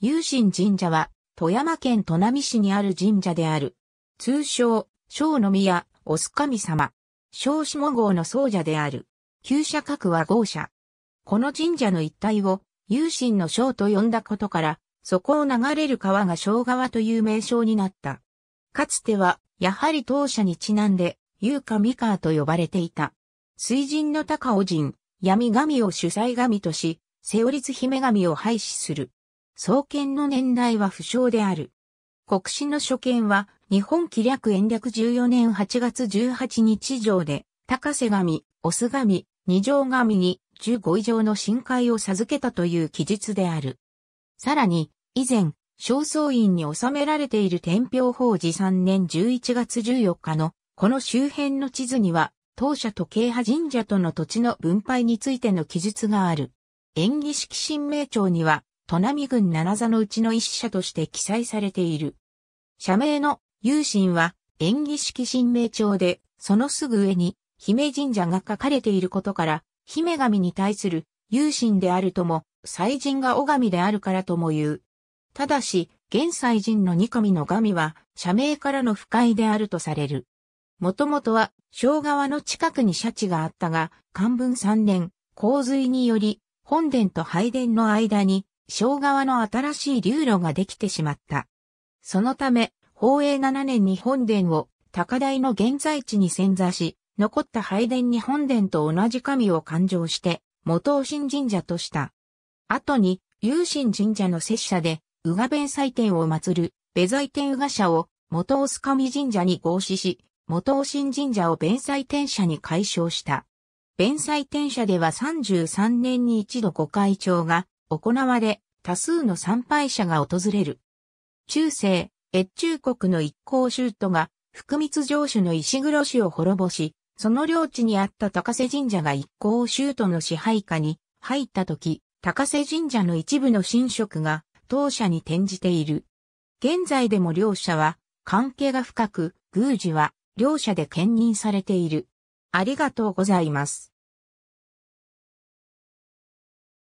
有心神社は、富山県砺波市にある神社である。通称、小の宮、オス神様。小下号の僧者である。旧社格は豪社。この神社の一帯を、有心の小と呼んだことから、そこを流れる川が小川という名称になった。かつては、やはり当社にちなんで、有か三河と呼ばれていた。水神の高尾神、闇神を主催神とし、瀬尾律姫神を廃止する。創建の年代は不詳である。国史の初見は、日本紀略延暦14年8月18日上で、高瀬神、オス神、二条神に15以上の深海を授けたという記述である。さらに、以前、正倉院に収められている天平法寺3年11月14日の、この周辺の地図には、当社時計派神社との土地の分配についての記述がある。演技式神明帳には、砺波郡七座のうちの一社として記載されている。社名の有心は演技式神明帳で、そのすぐ上に姫神社が書かれていることから、姫神に対する有心であるとも、祭神が拝みであるからとも言う。ただし、現祭神の二神の神は、社名からの不快であるとされる。もともとは、昭川の近くに社地があったが、漢文3年、洪水により、本殿と拝殿の間に、小川の新しい流路ができてしまった。そのため、宝永7年に本殿を高台の現在地に潜座し、残った拝殿に本殿と同じ神を勘定して、元神神社とした。後に、有神神社の拙者で、宇賀弁祭典を祀る、弁財天宇賀社を元須神神社に合祀し、元神神社を弁祭天社に改称した。弁祭天社では33年に一度御開帳が行われ、多数の参拝者が訪れる。中世、越中国の一向州都が、福光城主の石黒氏を滅ぼし、その領地にあった高瀬神社が一向州都の支配下に入った時、高瀬神社の一部の神職が当社に転じている。現在でも両者は関係が深く、宮司は両者で兼任されている。ありがとうございます。